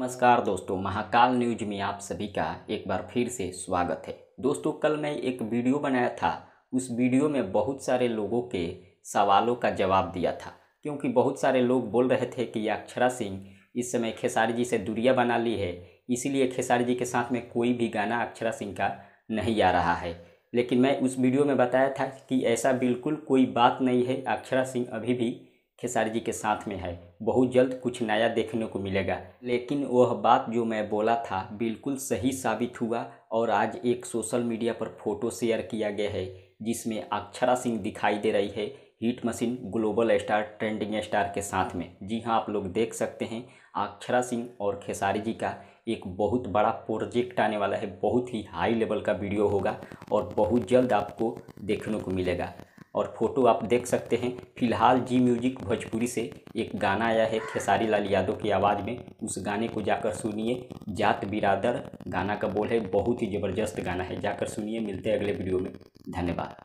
नमस्कार दोस्तों महाकाल न्यूज में आप सभी का एक बार फिर से स्वागत है दोस्तों कल मैं एक वीडियो बनाया था उस वीडियो में बहुत सारे लोगों के सवालों का जवाब दिया था क्योंकि बहुत सारे लोग बोल रहे थे कि अक्षरा सिंह इस समय खेसारी जी से दूरिया बना ली है इसीलिए खेसारी जी के साथ में कोई भी गाना अक्षरा सिंह का नहीं आ रहा है लेकिन मैं उस वीडियो में बताया था कि ऐसा बिल्कुल कोई बात नहीं है अक्षरा सिंह अभी भी खेसारी जी के साथ में है बहुत जल्द कुछ नया देखने को मिलेगा लेकिन वह बात जो मैं बोला था बिल्कुल सही साबित हुआ और आज एक सोशल मीडिया पर फोटो शेयर किया गया है जिसमें अक्षरा सिंह दिखाई दे रही है heat machine global star trending star के साथ में जी हाँ आप लोग देख सकते हैं अक्षरा सिंह और खेसारी जी का एक बहुत बड़ा प्रोजेक्ट आने वाला है बहुत ही हाई लेवल का वीडियो होगा और बहुत जल्द आपको देखने को मिलेगा और फोटो आप देख सकते हैं फिलहाल जी म्यूजिक भोजपुरी से एक गाना आया है खेसारी लाल यादव की आवाज़ में उस गाने को जाकर सुनिए जात बिरादर गाना का बोल है बहुत ही ज़बरदस्त गाना है जाकर सुनिए मिलते हैं अगले वीडियो में धन्यवाद